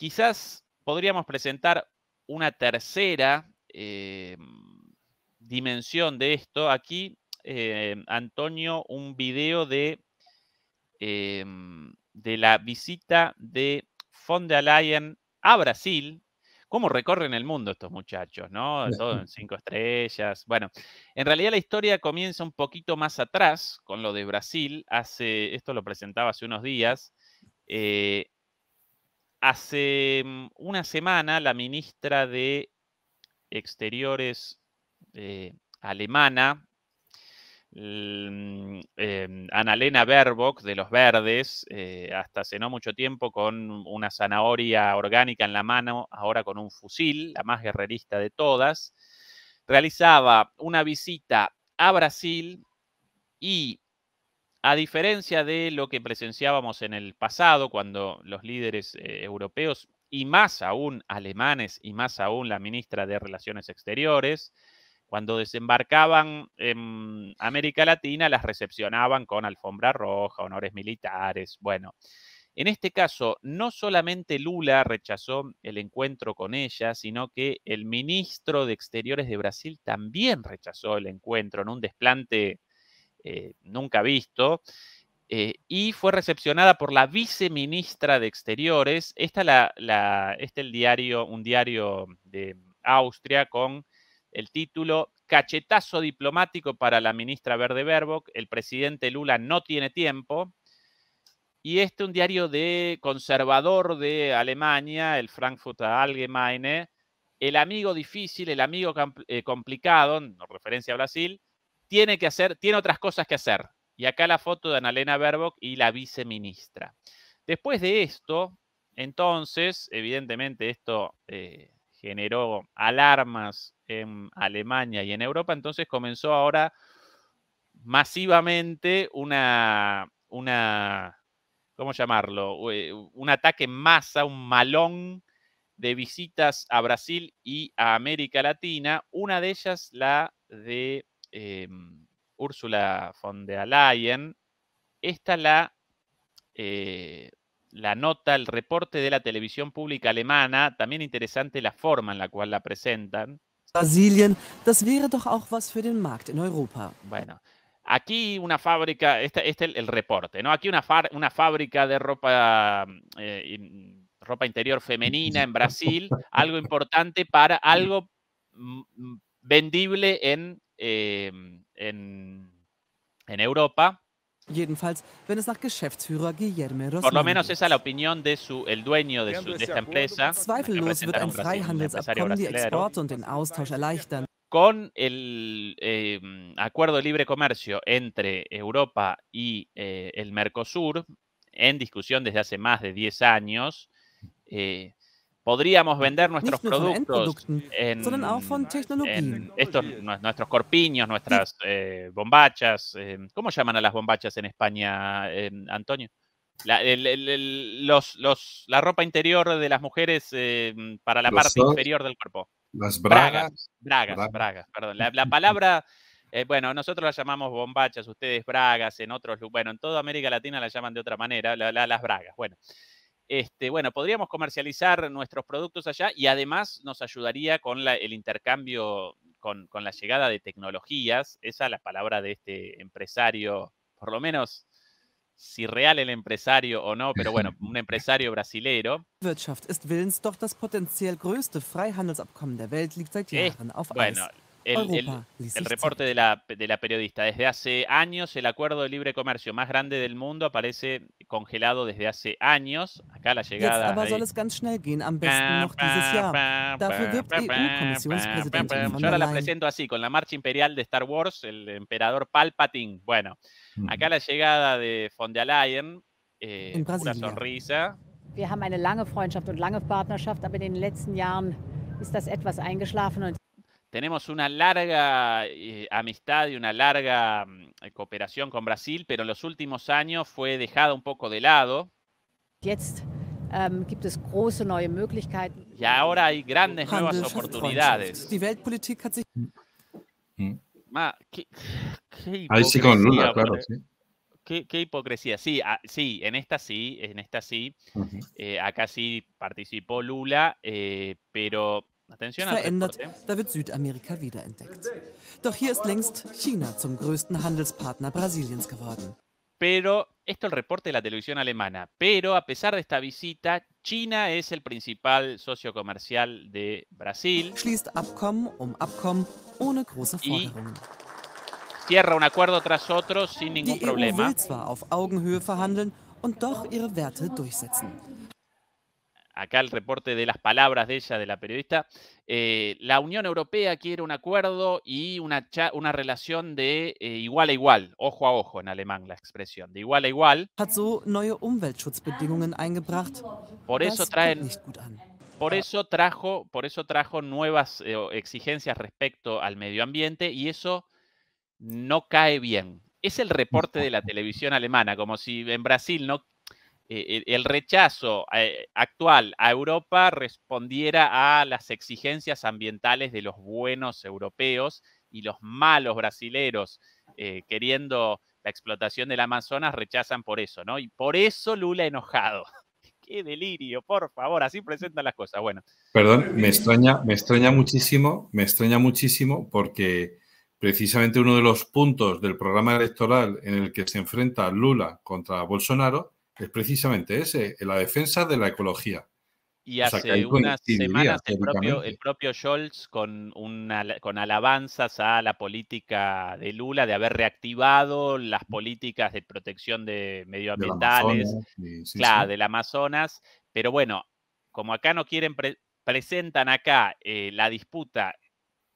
Quizás podríamos presentar una tercera eh, dimensión de esto. Aquí, eh, Antonio, un video de, eh, de la visita de von der a Brasil. ¿Cómo recorren el mundo estos muchachos, no? Todo en cinco estrellas. Bueno, en realidad la historia comienza un poquito más atrás con lo de Brasil. Hace, esto lo presentaba hace unos días. Hace mm, una semana la ministra de Exteriores eh, alemana, eh, Annalena Baerbock de Los Verdes, eh, hasta hace no mucho tiempo con una zanahoria orgánica en la mano, ahora con un fusil, la más guerrerista de todas, realizaba una visita a Brasil y a diferencia de lo que presenciábamos en el pasado, cuando los líderes eh, europeos y más aún alemanes y más aún la ministra de Relaciones Exteriores, cuando desembarcaban en América Latina, las recepcionaban con alfombra roja, honores militares. Bueno, en este caso, no solamente Lula rechazó el encuentro con ella, sino que el ministro de Exteriores de Brasil también rechazó el encuentro en un desplante eh, nunca visto, eh, y fue recepcionada por la viceministra de Exteriores. la, este el diario, un diario de Austria con el título Cachetazo diplomático para la ministra Verde Berbock, el presidente Lula no tiene tiempo. Y este un diario de conservador de Alemania, el Frankfurter Allgemeine, el amigo difícil, el amigo eh, complicado, en referencia a Brasil, tiene que hacer, tiene otras cosas que hacer. Y acá la foto de Annalena Baerbock y la viceministra. Después de esto, entonces, evidentemente esto eh, generó alarmas en Alemania y en Europa, entonces comenzó ahora masivamente una, una ¿cómo llamarlo? Eh, un ataque en masa, un malón de visitas a Brasil y a América Latina. Una de ellas, la de Úrsula em, von der Leyen, esta la, eh, la nota, el reporte de la televisión pública alemana, también interesante la forma en la cual la presentan. Brasilien, das wäre doch auch was für den Markt Europa. Bueno, aquí una fábrica, este es el, reporte, ¿no? Aquí una, una fábrica de ropa, eh, ropa interior femenina en Brasil, algo importante para algo mm, mm, vendible en eh, en, Europa. Por lo menos esa es la opinión de el dueño de, esta empresa. Con el em, acuerdo de libre comercio entre Europa y eh, el Mercosur, en discusión desde hace más de 10 años, eh, podríamos vender nuestros productos en, nuestros corpiños, nuestras eh, bombachas. Em, ¿Cómo llaman a las bombachas en España, em, Antonio? La, los, la ropa interior de las mujeres em, para la parte inferior del cuerpo. Las bragas. Bragas, perdón. La, palabra, eh, bueno, nosotros la llamamos bombachas, ustedes bragas, en otros, bueno, en toda América Latina la llaman de otra manera, las bragas. Bueno, este, bueno, podríamos comercializar nuestros productos allá y además nos ayudaría con el intercambio, con, la llegada de tecnologías. Esa es la palabra de este empresario, por lo menos si real el empresario o no, pero bueno, un empresario brasilero. Wirtschaft ist willens, doch das größte Freihandelsabkommen der Welt liegt el, reporte de la, periodista. Desde hace años el acuerdo de libre comercio más grande del mundo aparece congelado desde hace años. Acá la llegada. de... Yo ahora la presento así, con la marcha imperial de Star Wars, el emperador Palpatine. Bueno, acá la llegada de von der Leyen, eh, una sonrisa. Wir haben etwas tenemos una larga eh, amistad y una larga mm, eh, cooperación con Brasil, pero en los últimos años fue dejada un poco de lado. Ähm, y ahora hay grandes nuevas oportunidades. Hm. Hm. qué, Ahí sí con Lula, claro, Qué, hipocresía. Sí, ah, sí, en esta sí, en esta sí. Eh, acá sí participó Lula, pero verändert, da wird Südamerika wiederentdeckt. Doch hier ist längst China zum größten Handelspartner Brasiliens geworden. Pero esto el reporte de la televisión alemana. Pero a pesar de esta visita, China es el principal socio comercial de Brasil. Schließt Abkommen um Abkommen ohne große Forderungen. Cierra un acuerdo tras otro sin ningún e problema. Die EU will zwar auf Augenhöhe verhandeln und doch ihre Werte durchsetzen. acá el reporte de las palabras de ella, de la periodista, eh, la Unión Europea quiere un acuerdo y una, relación de eh, igual a igual, ojo a ojo en alemán la expresión, de igual a igual. Por eso trajo, por eso trajo nuevas eh, exigencias respecto al medio ambiente y eso no cae bien. Es el reporte de la televisión alemana, como si en Brasil no e, e, el rechazo eh, actual a Europa respondiera a las exigencias ambientales de los buenos europeos y los malos brasileros eh, queriendo la explotación del Amazonas rechazan por eso, ¿no? Y por eso Lula enojado. Qué delirio, por favor, así presentan las cosas. Bueno. Perdón, me extraña, me extraña muchísimo, me extraña muchísimo porque precisamente uno de los puntos del programa electoral en el que se enfrenta Lula contra Bolsonaro es precisamente ese, la defensa de la ecología. Y hace unas semanas el propio, Scholz con, una, con alabanzas a la política de Lula de haber reactivado las políticas de protección de medioambientales, de del Amazonas. Pero bueno, como acá no quieren, presentan acá eh, la disputa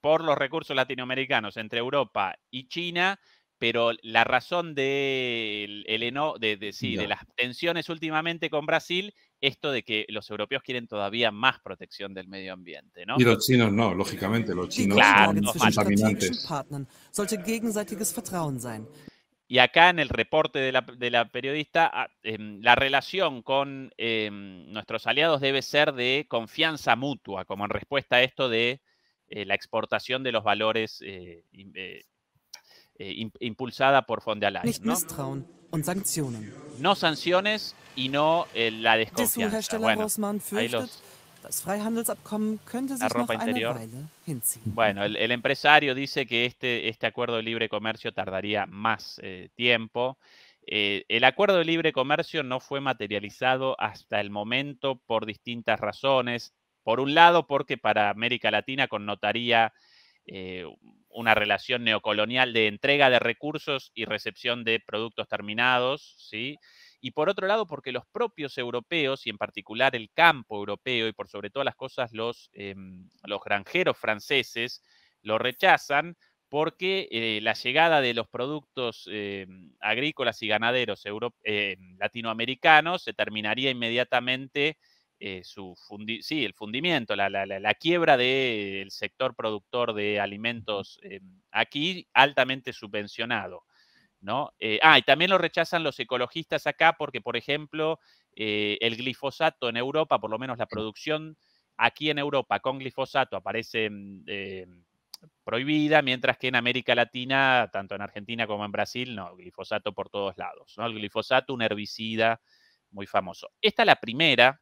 por los recursos latinoamericanos entre Europa y China, pero la razón de, de, de, las tensiones últimamente con Brasil, esto de que los europeos quieren todavía más protección del medio ambiente. Y los chinos no, lógicamente, los chinos son no, contaminantes. Y acá en el reporte de la, periodista, ah, em, la relación con em, nuestros aliados debe ser de confianza mutua, como en respuesta a esto de eh, la exportación de los valores eh, eh, eh, impulsada por von ¿no? sanciones y no eh, la desconfianza. Bueno, la Bueno, el, empresario dice que este, este acuerdo de libre comercio tardaría más eh, tiempo. el acuerdo de libre comercio no fue materializado hasta el momento por distintas razones. Por un lado, porque para América Latina connotaría eh, una relación neocolonial de entrega de recursos y recepción de productos terminados, ¿sí? Y por otro lado, porque los propios europeos, y en particular el campo europeo, y por sobre todas las cosas los, em, los granjeros franceses, lo rechazan porque eh, la llegada de los productos eh, agrícolas y ganaderos latinoamericanos se terminaría inmediatamente eh, su sí, el fundimiento, la, quiebra del sector productor de alimentos eh, aquí, altamente subvencionado. ¿no? Eh, ah, y también lo rechazan los ecologistas acá porque, por ejemplo, el glifosato en Europa, por lo menos la producción aquí en Europa con glifosato aparece mm, prohibida, mientras que en América Latina, tanto en Argentina como en Brasil, no, glifosato por todos lados. ¿no? El glifosato, un herbicida muy famoso. Esta es la primera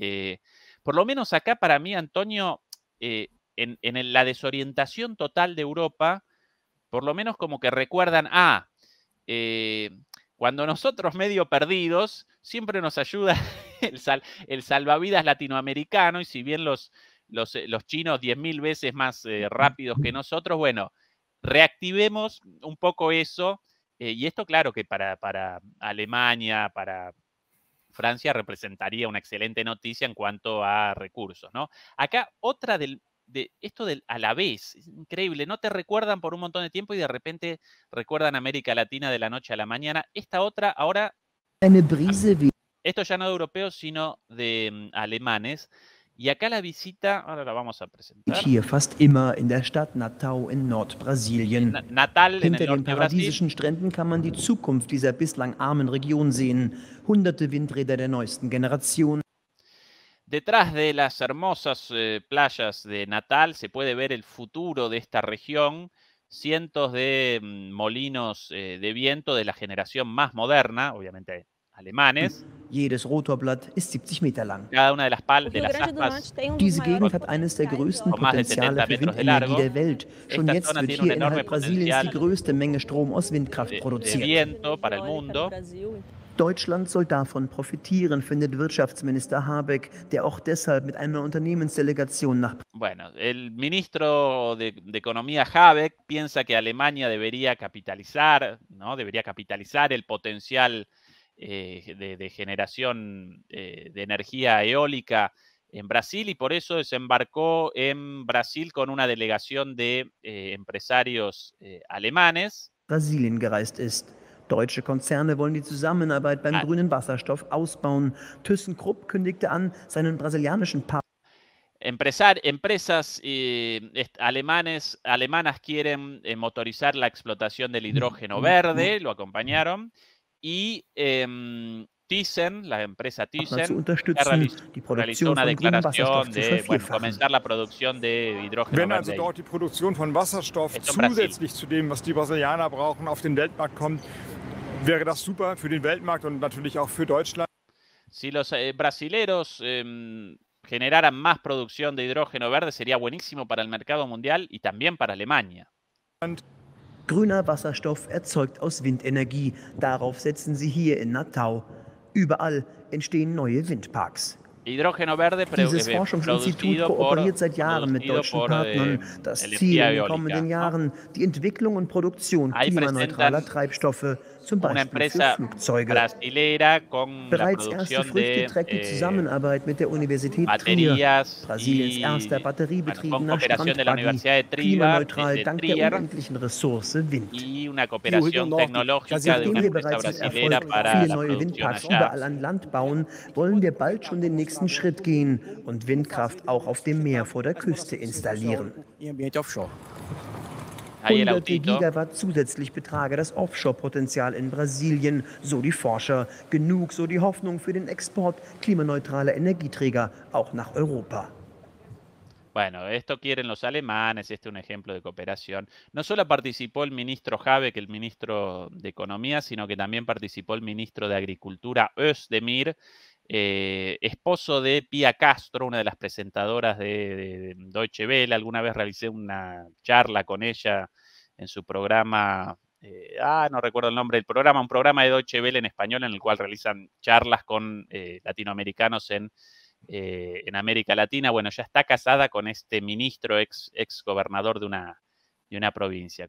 eh, por lo menos acá para mí, Antonio, eh, en, la desorientación total de Europa, por lo menos como que recuerdan, ah, eh, cuando nosotros medio perdidos, siempre nos ayuda el, el salvavidas latinoamericano y si bien los, los, chinos 10.000 veces más rápidos que nosotros, bueno, reactivemos un poco eso. y esto, claro, que para, para Alemania, para Francia representaría una excelente noticia en cuanto a recursos, ¿no? Acá otra del, de esto del a la vez, increíble, no te recuerdan por un montón de tiempo y de repente recuerdan América Latina de la noche a la mañana. Esta otra ahora... Esto ya no de europeos, sino de mm, alemanes. Y acá la visita, ahora la vamos a presentar. fast immer in der Stadt Natal in Nordbrasilien. Na Natal Hinter den paradiesischen Stränden kann man die Zukunft dieser bislang armen Region sehen. Hunderte Windräder der neuesten Generation. Detrás de las hermosas eh, playas de Natal se puede ver el futuro de esta región. Cientos de mm, molinos eh, de viento de la generación más moderna, obviamente alemanes. Jedes Rotorblatt ist 70 Meter lang. Diese Gegend hat eines der größten Potenziale für Windenergie der Welt. Schon jetzt wird hier innerhalb Brasiliens die größte Menge Strom aus Windkraft produziert. Deutschland soll davon profitieren, findet Wirtschaftsminister Habeck, der auch deshalb mit einer Unternehmensdelegation nach. Bueno, el ministro de, de Economía Habeck piensa que Alemania debería capitalizar, ¿no? Debería capitalizar el potencial eh, de, de, generación eh, de energía eólica en Brasil y por eso desembarcó en Brasil con una delegación de eh, empresarios eh, alemanes. Brasilien gereist ist. Deutsche Konzerne wollen die Zusammenarbeit beim ah. grünen Wasserstoff ausbauen. ThyssenKrupp kündigte an, seinen brasilianischen Partner Empresar, empresas eh, alemanes, alemanas quieren eh, motorizar la explotación del mm, hidrógeno mm, verde, mm. lo acompañaron, y eh, Thyssen, la empresa Thyssen, realizó, realizó, una declaración de bueno, comenzar la producción de hidrógeno verde. also von Wasserstoff zusätzlich zu dem, was die Brasilianer brauchen, auf den Weltmarkt kommt, wäre das super für den Weltmarkt und natürlich auch für Deutschland. Si los eh, brasileros eh, generaran más producción de hidrógeno verde, sería buenísimo para el mercado mundial y también para Alemania. And Grüner Wasserstoff erzeugt aus Windenergie. Darauf setzen sie hier in Natau. Überall entstehen neue Windparks. Dieses eh, Forschungsinstitut kooperiert seit Jahren mit deutschen eh, Partnern. Das Ziel in den kommenden Jahren die Entwicklung und Produktion klimaneutraler Treibstoffe zum Beispiel una Flugzeuge. Bereits erste Früchte trägt die eh, Zusammenarbeit mit der Universität Trier, Brasiliens erster batteriebetriebener Strandbuggy, klimaneutral dank der unendlichen Ressource Wind. Y wir bereits tecnológica de viele neue Windparks überall an Land bauen, wollen wir bald schon den nächsten Schritt gehen und Windkraft auch auf dem Meer vor der Küste installieren. Hunderte Gigawatt zusätzlich betrage das Offshore-Potenzial in Brasilien, so die Forscher. Genug, so die Hoffnung für den Export klimaneutraler Energieträger auch nach Europa. Bueno, esto quieren los alemanes, este es un ejemplo de cooperación. No solo participó el ministro Habeck, el ministro de Economía, sino que también participó el ministro de Agricultura, Özdemir, Eh, esposo de Pia Castro, una de las presentadoras de, Deutsche Welle. Alguna vez realicé una charla con ella en su programa, eh, ah, no recuerdo el nombre del programa, un programa de Deutsche Welle en español en el cual realizan charlas con eh, latinoamericanos en, en, América Latina. Bueno, ya está casada con este ministro, ex, ex gobernador de una, de una provincia.